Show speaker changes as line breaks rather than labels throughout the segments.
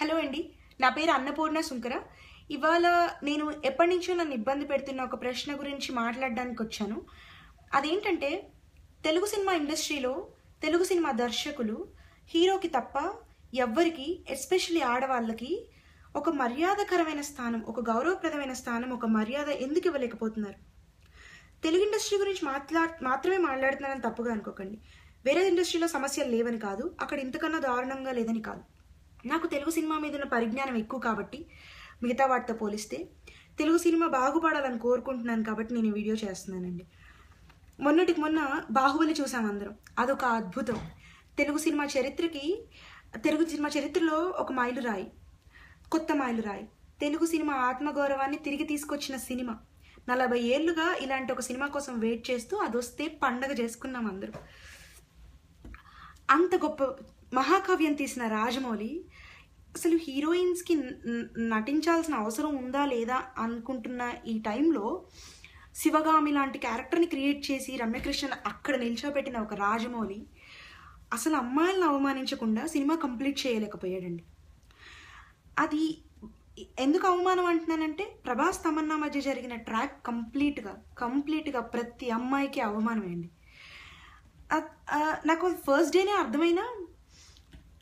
hello అండి నా పేరు అన్నపూర్ణ సుంకర ఇవాళ నేను ఎప్పటి నుంచో నన్ను ఇబ్బంది పెడుతున్న ఒక ప్రశ్న గురించి మాట్లాడడానికి వచ్చాను అదేంటంటే తెలుగు సినిమా ఇండస్ట్రీలో తెలుగు సినిమా దర్శకులు హీరోకి తప్ప ఎవ్వరికి ఎస్పెషలీ ఆడవాళ్ళకి ఒక మర్యాదకరమైన స్థానం ఒక గౌరవప్రదమైన స్థానం ఒక మర్యాద ఎందుకు ఇవ్వలేకపోతున్నారు తెలుగు ఇండస్ట్రీ గురించి మాట్లా మాత్రమే మాట్లాడుతున్నానని తప్పుగా అనుకోకండి వేరే ఇండస్ట్రీలో సమస్యలు లేవని కాదు అక్కడ ఇంతకన్నా దారుణంగా లేదని కాదు నాకు తెలుగు సినిమా మీద ఉన్న పరిజ్ఞానం ఎక్కువ కాబట్టి మిగతా వాటితో పోలిస్తే తెలుగు సినిమా బాగుపడాలని కోరుకుంటున్నాను కాబట్టి నేను వీడియో చేస్తున్నానండి మొన్నటికి మొన్న బాహుబలి చూసాం అందరం అదొక అద్భుతం తెలుగు సినిమా చరిత్రకి తెలుగు సినిమా చరిత్రలో ఒక మైలురాయి కొత్త మైలురాయి తెలుగు సినిమా ఆత్మగౌరవాన్ని తిరిగి తీసుకొచ్చిన సినిమా నలభై ఏళ్ళుగా ఇలాంటి ఒక సినిమా కోసం వెయిట్ చేస్తూ అది వస్తే పండగ చేసుకున్నాం అందరూ అంత గొప్ప మహాకావ్యం తీసిన రాజమౌళి అసలు హీరోయిన్స్కి నటించాల్సిన అవసరం ఉందా లేదా అనుకుంటున్న ఈ టైంలో శివగామి లాంటి క్యారెక్టర్ని క్రియేట్ చేసి రమ్యకృష్ణ అక్కడ నిల్చోబెట్టిన ఒక రాజమౌళి అసలు అమ్మాయిలను అవమానించకుండా సినిమా కంప్లీట్ చేయలేకపోయాడండి అది ఎందుకు అవమానం అంటున్నానంటే ప్రభాస్ తమన్నా మధ్య జరిగిన ట్రాక్ కంప్లీట్గా కంప్లీట్గా ప్రతి అమ్మాయికి అవమానమైంది అండి నాకు ఫస్ట్ డేనే అర్థమైనా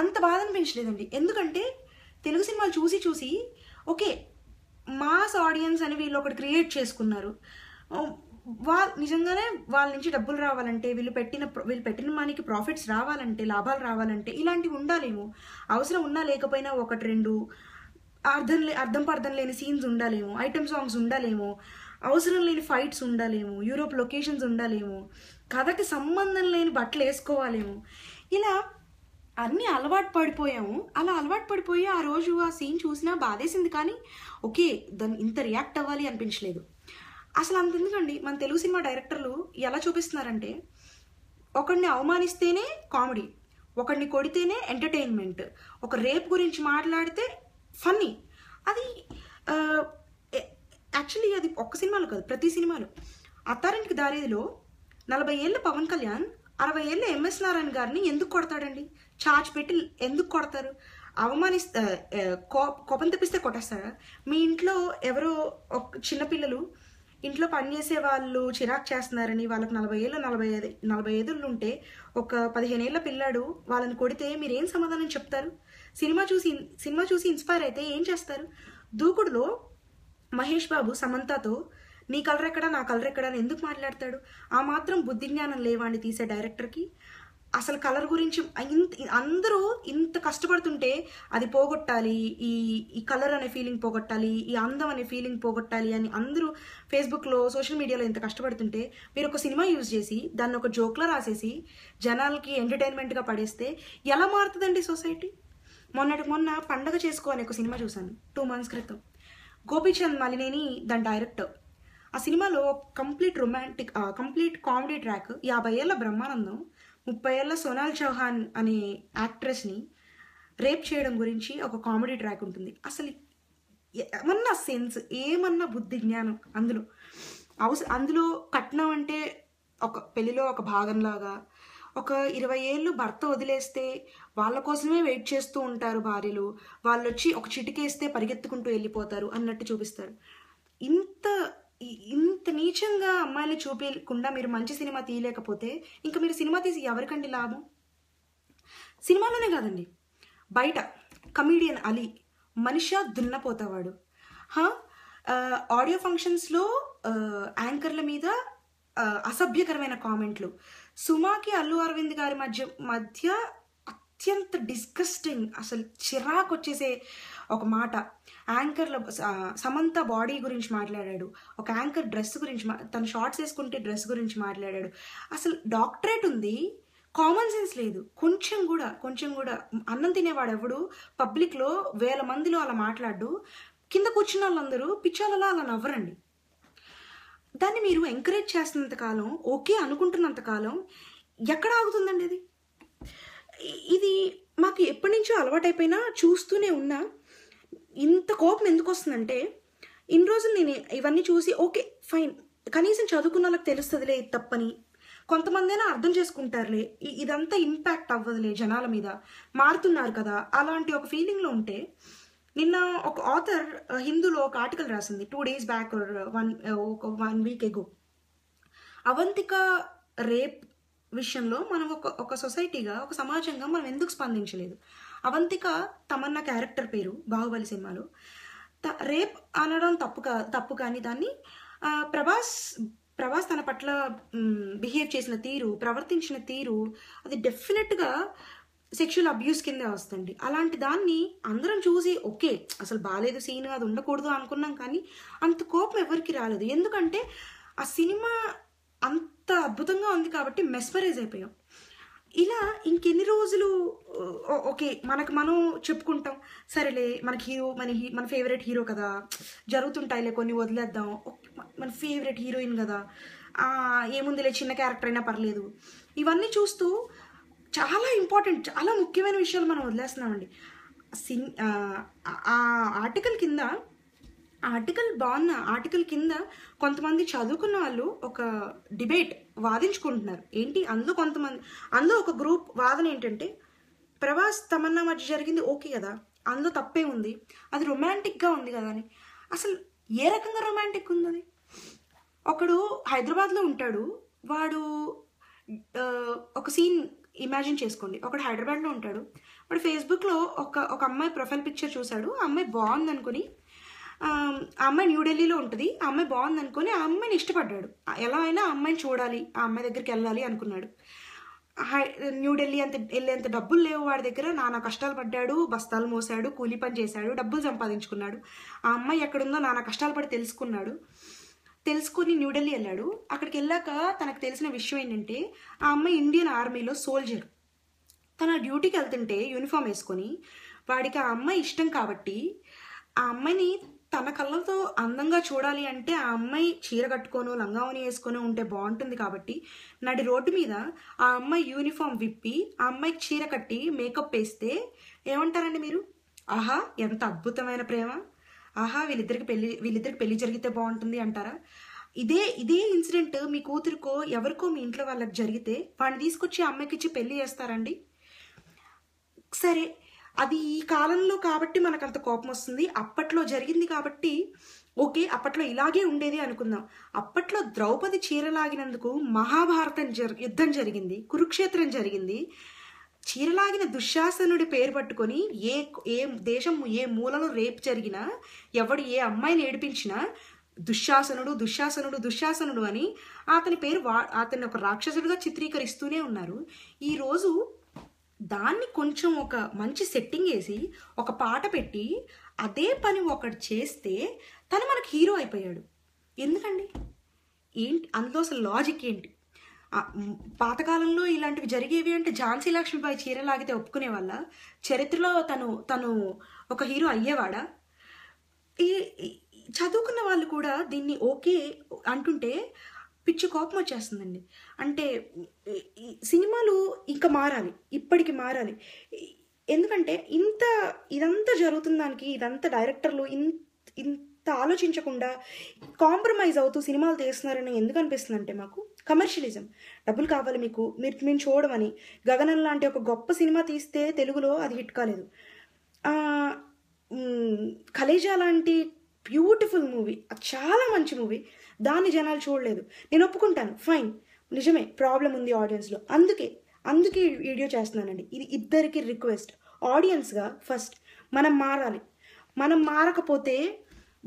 అంత బాధ అనిపించలేదండి ఎందుకంటే తెలుగు సినిమాలు చూసి చూసి ఓకే మాస్ ఆడియన్స్ అని వీళ్ళు ఒకటి క్రియేట్ చేసుకున్నారు వా నిజంగానే వాళ్ళ నుంచి డబ్బులు రావాలంటే వీళ్ళు పెట్టిన వీళ్ళు పెట్టిన మనకి ప్రాఫిట్స్ రావాలంటే లాభాలు రావాలంటే ఇలాంటివి ఉండాలేమో అవసరం ఉన్నా లేకపోయినా ఒకటి రెండు అర్థం అర్థం పర్థం లేని సీన్స్ ఉండాలేమో ఐటమ్ సాంగ్స్ ఉండాలేమో అవసరం లేని ఫైట్స్ ఉండాలేమో యూరోప్ లొకేషన్స్ ఉండాలేమో కథకి సంబంధం లేని బట్టలు వేసుకోవాలేమో ఇలా అన్నీ అలవాటు పడిపోయాము అలా అలవాటు పడిపోయి ఆ రోజు ఆ సీన్ చూసినా బాధేసింది కానీ ఓకే దాన్ని ఇంత రియాక్ట్ అవ్వాలి అనిపించలేదు అసలు అంత ఎందుకండి మన తెలుగు సినిమా డైరెక్టర్లు ఎలా చూపిస్తున్నారంటే ఒకడిని అవమానిస్తేనే కామెడీ ఒకడిని కొడితేనే ఎంటర్టైన్మెంట్ ఒక రేప్ గురించి మాట్లాడితే ఫన్నీ అది యాక్చువల్లీ అది ఒక్క సినిమాలో కాదు ప్రతి సినిమాలో అత్తారింటికి దారేదిలో నలభై ఏళ్ళ పవన్ కళ్యాణ్ అరవై ఏళ్ళ ఎంఎస్ నారాయణ గారిని ఎందుకు కొడతాడండి చార్జ్ పెట్టి ఎందుకు కొడతారు అవమానిస్తా కోపం తెప్పిస్తే కొట్టేస్తారా మీ ఇంట్లో ఎవరో చిన్నపిల్లలు ఇంట్లో పనిచేసే వాళ్ళు చిరాకు చేస్తున్నారని వాళ్ళకి నలభై ఏళ్ళు నలభై ఐదు నలభై ఐదులు ఉంటే ఒక పదిహేను ఏళ్ళ పిల్లాడు వాళ్ళని కొడితే మీరేం సమాధానం చెప్తారు సినిమా చూసి సినిమా చూసి ఇన్స్పైర్ అయితే ఏం చేస్తారు దూకుడులో మహేష్ బాబు సమంతతో నీ కలర్ ఎక్కడ నా కలర్ ఎక్కడ అని ఎందుకు మాట్లాడతాడు ఆ మాత్రం బుద్ధి జ్ఞానం లేవాణ్ణి తీసే డైరెక్టర్కి అసలు కలర్ గురించి ఇంత అందరూ ఇంత కష్టపడుతుంటే అది పోగొట్టాలి ఈ ఈ కలర్ అనే ఫీలింగ్ పోగొట్టాలి ఈ అందం అనే ఫీలింగ్ పోగొట్టాలి అని అందరూ ఫేస్బుక్లో సోషల్ మీడియాలో ఇంత కష్టపడుతుంటే మీరు ఒక సినిమా యూజ్ చేసి దాన్ని ఒక జోక్లో రాసేసి జనాలకి ఎంటర్టైన్మెంట్గా పడేస్తే ఎలా మారుతుందండి సొసైటీ మొన్నటి మొన్న పండగ చేసుకో అనే ఒక సినిమా చూశాను టూ మంత్స్ క్రితం గోపీచంద్ మలినేని దాని డైరెక్టర్ ఆ సినిమాలో complete romantic complete comedy track యాభై ఏళ్ళ బ్రహ్మానందం ముప్పై ఏళ్ళ సోనాల్ చౌహాన్ అనే యాక్ట్రెస్ని రేప్ చేయడం గురించి ఒక కామెడీ ట్రాక్ ఉంటుంది అసలు ఏమన్నా సెన్స్ ఏమన్నా బుద్ధి జ్ఞానం అందులో అవసరం అందులో కట్నం అంటే ఒక పెళ్లిలో ఒక భాగంలాగా ఒక ఇరవై ఏళ్ళు భర్త వదిలేస్తే వాళ్ళ కోసమే వెయిట్ చేస్తూ ఉంటారు భార్యలు వాళ్ళు వచ్చి ఒక చిటికేస్తే పరిగెత్తుకుంటూ వెళ్ళిపోతారు అన్నట్టు చూపిస్తారు ఇంత నీచంగా అమ్మాయిని చూపించకుండా మీరు మంచి సినిమా తీయలేకపోతే ఇంకా మీరు సినిమా తీసి ఎవరికండి లాభం సినిమాలోనే కాదండి బయట కమీడియన్ అలీ మనిషా దున్నపోతావాడు ఆడియో ఫంక్షన్స్లో యాంకర్ల మీద అసభ్యకరమైన కామెంట్లు సుమాకి అల్లు అరవింద్ గారి మధ్య మధ్య అత్యంత డిస్గస్టింగ్ అసలు చిరాకు వచ్చేసే ఒక మాట యాంకర్ల సమంత బాడీ గురించి మాట్లాడాడు ఒక యాంకర్ డ్రెస్ గురించి తను షార్ట్స్ వేసుకుంటే డ్రెస్ గురించి మాట్లాడాడు అసలు డాక్టరేట్ ఉంది కామన్ సెన్స్ లేదు కొంచెం కూడా కొంచెం కూడా అన్నం తినేవాడు ఎవడు పబ్లిక్లో వేల మందిలో అలా మాట్లాడు కింద కూర్చున్న వాళ్ళందరూ పిచ్చాలలో అలా నవ్వరండి దాన్ని మీరు ఎంకరేజ్ చేస్తున్నంతకాలం ఓకే అనుకుంటున్నంతకాలం ఎక్కడ ఆగుతుందండి అది ఇది మాకు ఎప్పటి నుంచో అలవాటైపోయినా చూస్తూనే ఉన్నా ఇంత కోపం ఎందుకు వస్తుందంటే ఇన్ని రోజులు నేను ఇవన్నీ చూసి ఓకే ఫైన్ కనీసం చదువుకున్న వాళ్ళకి తెలుస్తుందిలే ఇది తప్పని కొంతమందైనా అర్థం చేసుకుంటారులే ఇదంతా ఇంపాక్ట్ అవ్వదులే జనాల మీద మారుతున్నారు కదా అలాంటి ఒక ఫీలింగ్లో ఉంటే నిన్న ఒక ఆథర్ హిందూలో ఒక ఆర్టికల్ రాసింది టూ డేస్ బ్యాక్ వన్ ఒక one week ago Avantika rape విషయంలో మనం ఒక ఒక సొసైటీగా ఒక సమాజంగా మనం ఎందుకు స్పందించలేదు అవంతిక తమన్నా క్యారెక్టర్ పేరు బాహుబలి సినిమాలో రేప్ అనడం తప్పు కా తప్పు కానీ దాన్ని ప్రభాస్ ప్రభాస్ తన పట్ల బిహేవ్ చేసిన తీరు ప్రవర్తించిన తీరు అది డెఫినెట్గా సెక్షువల్ అబ్యూస్ కిందే వస్తుంది అలాంటి దాన్ని అందరం చూసి ఓకే అసలు బాగాలేదు సీన్ అది ఉండకూడదు అనుకున్నాం కానీ అంత కోపం ఎవరికి రాలేదు ఎందుకంటే ఆ సినిమా అంత అద్భుతంగా ఉంది కాబట్టి మెస్మరైజ్ అయిపోయాం ఇలా ఇంకెన్ని రోజులు ఓకే మనకు మనం చెప్పుకుంటాం సరేలే మనకి హీరో మన హీ మన ఫేవరెట్ హీరో కదా జరుగుతుంటాయిలే కొన్ని వదిలేద్దాం మన ఫేవరెట్ హీరోయిన్ కదా ఏముందిలే చిన్న క్యారెక్టర్ అయినా పర్లేదు ఇవన్నీ చూస్తూ చాలా ఇంపార్టెంట్ చాలా ముఖ్యమైన విషయాలు మనం వదిలేస్తున్నామండి సిన్ ఆ ఆర్టికల్ కింద ఆర్టికల్ బాగున్న ఆర్టికల్ కింద కొంతమంది చదువుకున్న వాళ్ళు ఒక డిబేట్ వాదించుకుంటున్నారు ఏంటి అందులో కొంతమంది అందులో ఒక గ్రూప్ వాదన ఏంటంటే ప్రభాస్ తమన్నా మధ్య జరిగింది ఓకే కదా అందులో తప్పే ఉంది అది రొమాంటిక్గా ఉంది కదా అని అసలు ఏ రకంగా రొమాంటిక్ ఉంది అది ఒకడు హైదరాబాద్లో ఉంటాడు వాడు ఒక సీన్ ఇమాజిన్ చేసుకోండి ఒకడు హైదరాబాద్లో ఉంటాడు వాడు ఫేస్బుక్లో ఒక ఒక అమ్మాయి ప్రొఫైల్ పిక్చర్ చూశాడు ఆ అమ్మాయి బాగుంది అనుకుని ఆ అమ్మాయి న్యూఢిల్లీలో ఉంటుంది ఆ అమ్మాయి బాగుంది అనుకుని ఆ అమ్మాయిని ఇష్టపడ్డాడు ఎలా అయినా ఆ అమ్మాయిని చూడాలి ఆ అమ్మాయి దగ్గరికి వెళ్ళాలి అనుకున్నాడు న్యూఢిల్లీ అంత వెళ్ళేంత డబ్బులు లేవు వాడి దగ్గర నానా కష్టాలు పడ్డాడు బస్తాలు మోసాడు కూలి పని చేశాడు డబ్బులు సంపాదించుకున్నాడు ఆ అమ్మాయి ఎక్కడుందో నానా కష్టాలు పడి తెలుసుకున్నాడు తెలుసుకుని న్యూఢిల్లీ వెళ్ళాడు అక్కడికి వెళ్ళాక తనకు తెలిసిన విషయం ఏంటంటే ఆ అమ్మాయి ఇండియన్ ఆర్మీలో సోల్జర్ తన డ్యూటీకి వెళ్తుంటే యూనిఫామ్ వేసుకొని వాడికి ఆ అమ్మాయి ఇష్టం కాబట్టి ఆ అమ్మాయిని తన కళ్ళతో అందంగా చూడాలి అంటే ఆ అమ్మాయి చీర కట్టుకోను లంగావని వేసుకొని ఉంటే బాగుంటుంది కాబట్టి నడి రోడ్డు మీద ఆ అమ్మాయి యూనిఫామ్ విప్పి ఆ అమ్మాయికి చీర కట్టి మేకప్ వేస్తే ఏమంటారండి మీరు ఆహా ఎంత అద్భుతమైన ప్రేమ ఆహా వీళ్ళిద్దరికి పెళ్లి వీళ్ళిద్దరికి పెళ్లి జరిగితే బాగుంటుంది అంటారా ఇదే ఇదే ఇన్సిడెంట్ మీ కూతురుకో ఎవరికో మీ ఇంట్లో వాళ్ళకి జరిగితే వాడిని తీసుకొచ్చి అమ్మాయికి ఇచ్చి పెళ్లి చేస్తారండి సరే అది ఈ కాలంలో కాబట్టి మనకు అంత కోపం వస్తుంది అప్పట్లో జరిగింది కాబట్టి ఓకే అప్పట్లో ఇలాగే ఉండేది అనుకుందాం అప్పట్లో ద్రౌపది చీరలాగినందుకు మహాభారతం జరి యుద్ధం జరిగింది కురుక్షేత్రం జరిగింది చీరలాగిన దుశ్శాసనుడి పేరు పట్టుకొని ఏ ఏ దేశం ఏ మూలలో రేపు జరిగినా ఎవడు ఏ అమ్మాయిని ఏడిపించినా దుశ్శాసనుడు దుశ్శాసనుడు దుశ్శాసనుడు అని అతని పేరు వా అతన్ని ఒక రాక్షసుడిగా చిత్రీకరిస్తూనే ఉన్నారు ఈరోజు దాన్ని కొంచెం ఒక మంచి సెట్టింగ్ వేసి ఒక పాట పెట్టి అదే పని ఒకటి చేస్తే తను మనకు హీరో అయిపోయాడు ఎందుకండి ఏంటి అందులో అసలు లాజిక్ ఏంటి పాతకాలంలో ఇలాంటివి జరిగేవి అంటే ఝాన్సీ లక్ష్మీబాయి చీర లాగితే ఒప్పుకునే వల్ల చరిత్రలో తను తను ఒక హీరో అయ్యేవాడా ఈ చదువుకున్న వాళ్ళు కూడా దీన్ని ఓకే అంటుంటే పిచ్చి కోపం వచ్చేస్తుందండి అంటే సినిమాలు ఇంకా మారాలి ఇప్పటికి మారాలి ఎందుకంటే ఇంత ఇదంతా జరుగుతున్న దానికి ఇదంతా డైరెక్టర్లు ఇంత ఇంత ఆలోచించకుండా కాంప్రమైజ్ అవుతూ సినిమాలు తీస్తున్నారని ఎందుకు అనిపిస్తుంది అంటే మాకు కమర్షియలిజం డబ్బులు కావాలి మీకు మీరు మేము చూడమని గగనం లాంటి ఒక గొప్ప సినిమా తీస్తే తెలుగులో అది హిట్ కాలేదు కలేజా లాంటి బ్యూటిఫుల్ మూవీ చాలా మంచి మూవీ దాన్ని జనాలు చూడలేదు నేను ఒప్పుకుంటాను ఫైన్ నిజమే ప్రాబ్లం ఉంది ఆడియన్స్లో అందుకే అందుకే వీడియో చేస్తున్నానండి ఇది ఇద్దరికి రిక్వెస్ట్ ఆడియన్స్గా ఫస్ట్ మనం మారాలి మనం మారకపోతే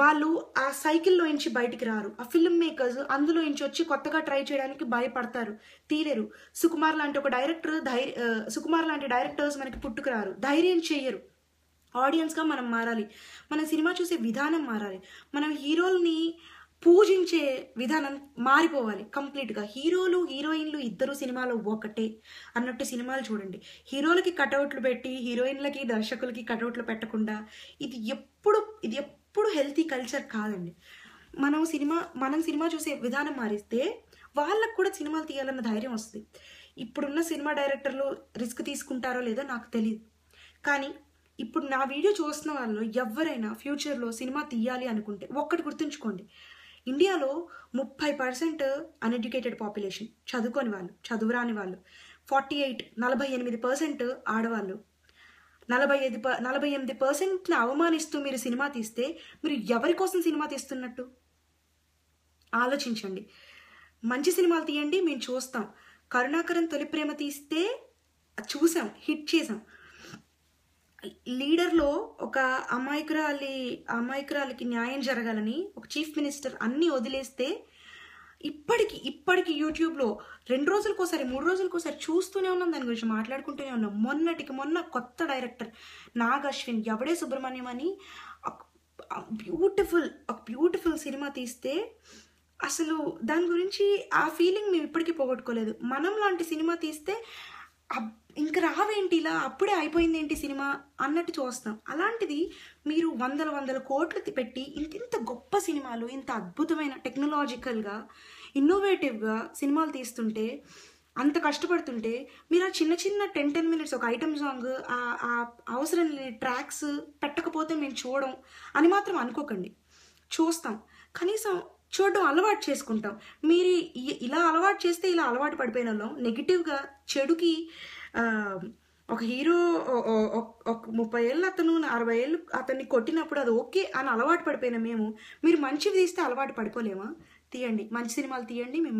వాళ్ళు ఆ సైకిల్లో నుంచి బయటికి రారు ఆ ఫిల్మ్ మేకర్స్ అందులో నుంచి వచ్చి కొత్తగా ట్రై చేయడానికి భయపడతారు తీరరు సుకుమార్ లాంటి ఒక డైరెక్టర్ ధైర్య సుకుమార్ లాంటి డైరెక్టర్స్ మనకి పుట్టుకురారు ధైర్యం చేయరు ఆడియన్స్గా మనం మారాలి మన సినిమా చూసే విధానం మారాలి మనం హీరోల్ని పూజించే విధానం మారిపోవాలి కంప్లీట్గా హీరోలు హీరోయిన్లు ఇద్దరు సినిమాలో ఒకటే అన్నట్టు సినిమాలు చూడండి హీరోలకి కటౌట్లు పెట్టి హీరోయిన్లకి దర్శకులకి కటౌట్లు పెట్టకుండా ఇది ఎప్పుడు ఇది ఎప్పుడు హెల్తీ కల్చర్ కాదండి మనం సినిమా మనం సినిమా చూసే విధానం మారిస్తే వాళ్ళకు కూడా సినిమాలు తీయాలన్న ధైర్యం వస్తుంది ఇప్పుడున్న సినిమా డైరెక్టర్లు రిస్క్ తీసుకుంటారో లేదో నాకు తెలియదు కానీ ఇప్పుడు నా వీడియో చూస్తున్న వాళ్ళు ఎవరైనా ఫ్యూచర్లో సినిమా తీయాలి అనుకుంటే ఒక్కటి గుర్తుంచుకోండి ఇండియాలో ముప్పై పర్సెంట్ అన్ఎడ్యుకేటెడ్ పాపులేషన్ చదువుకొని వాళ్ళు చదువురాని వాళ్ళు ఫార్టీ ఎయిట్ నలభై ఎనిమిది పర్సెంట్ ఆడవాళ్ళు నలభై ఐదు ప నలభై ఎనిమిది పర్సెంట్ని అవమానిస్తూ మీరు సినిమా తీస్తే మీరు ఎవరి కోసం సినిమా తీస్తున్నట్టు ఆలోచించండి మంచి సినిమాలు తీయండి మేము చూస్తాం కరుణాకరన్ తొలి ప్రేమ తీస్తే చూసాం హిట్ చేసాం లీడర్లో ఒక అమాయకురాలి అమాయకురాలకి న్యాయం జరగాలని ఒక చీఫ్ మినిస్టర్ అన్నీ వదిలేస్తే ఇప్పటికి ఇప్పటికి యూట్యూబ్లో రెండు రోజులకోసారి మూడు రోజులకోసారి చూస్తూనే ఉన్నాం దాని గురించి మాట్లాడుకుంటూనే ఉన్నాం మొన్నటికి మొన్న కొత్త డైరెక్టర్ నాగ్ అశ్విన్ ఎవడే సుబ్రహ్మణ్యం అని బ్యూటిఫుల్ ఒక బ్యూటిఫుల్ సినిమా తీస్తే అసలు దాని గురించి ఆ ఫీలింగ్ మేము ఇప్పటికీ పోగొట్టుకోలేదు మనం లాంటి సినిమా తీస్తే ఇంక రావేంటి ఇలా అప్పుడే అయిపోయింది ఏంటి సినిమా అన్నట్టు చూస్తాం అలాంటిది మీరు వందల వందల కోట్లు పెట్టి ఇంత ఇంత గొప్ప సినిమాలు ఇంత అద్భుతమైన టెక్నాలజికల్గా ఇన్నోవేటివ్గా సినిమాలు తీస్తుంటే అంత కష్టపడుతుంటే మీరు ఆ చిన్న చిన్న టెన్ టెన్ మినిట్స్ ఒక ఐటమ్ సాంగ్ ఆ అవసరం లేని ట్రాక్స్ పెట్టకపోతే మేము చూడడం అని మాత్రం అనుకోకండి చూస్తాం కనీసం చూడడం అలవాటు చేసుకుంటాం మీరు ఇలా అలవాటు చేస్తే ఇలా అలవాటు పడిపోయిన వాళ్ళం నెగిటివ్గా చెడుకి ఒక హీరో ఒక ముప్పై ఏళ్ళు అతను అరవై ఏళ్ళు అతన్ని కొట్టినప్పుడు అది ఓకే అని అలవాటు పడిపోయినా మేము మీరు మంచివి తీస్తే అలవాటు పడిపోలేమా తీయండి మంచి సినిమాలు తీయండి మేము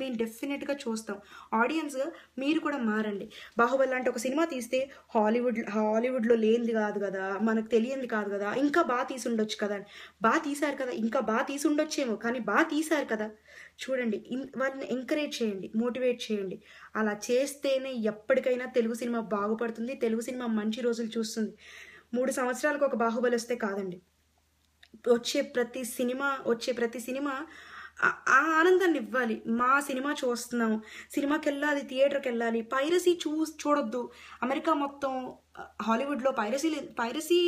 మేము డెఫినెట్గా చూస్తాం ఆడియన్స్గా మీరు కూడా మారండి బాహుబలి లాంటి ఒక సినిమా తీస్తే హాలీవుడ్ హాలీవుడ్లో లేనిది కాదు కదా మనకు తెలియంది కాదు కదా ఇంకా బాగా తీసి ఉండొచ్చు కదా బాగా తీశారు కదా ఇంకా బాగా తీసి ఉండొచ్చేమో కానీ బాగా తీశారు కదా చూడండి వాళ్ళని ఎంకరేజ్ చేయండి మోటివేట్ చేయండి అలా చేస్తేనే ఎప్పటికైనా తెలుగు సినిమా బాగుపడుతుంది తెలుగు సినిమా మంచి రోజులు చూస్తుంది మూడు సంవత్సరాలకు ఒక బాహుబలి వస్తే కాదండి వచ్చే ప్రతి సినిమా వచ్చే ప్రతి సినిమా ఆ ఆనందాన్ని ఇవ్వాలి మా సినిమా చూస్తున్నాం సినిమాకి వెళ్ళాలి థియేటర్కి వెళ్ళాలి పైరసీ చూ చూడొద్దు అమెరికా మొత్తం హాలీవుడ్లో పైరసీ పైరసీ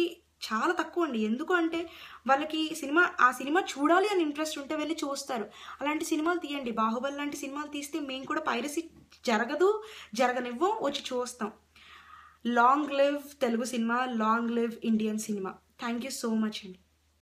చాలా తక్కువ అండి ఎందుకు అంటే వాళ్ళకి సినిమా ఆ సినిమా చూడాలి అని ఇంట్రెస్ట్ ఉంటే వెళ్ళి చూస్తారు అలాంటి సినిమాలు తీయండి బాహుబలి లాంటి సినిమాలు తీస్తే మేము కూడా పైరసీ జరగదు జరగనివ్వం వచ్చి చూస్తాం long live Telugu cinema long live Indian cinema thank you so much అండి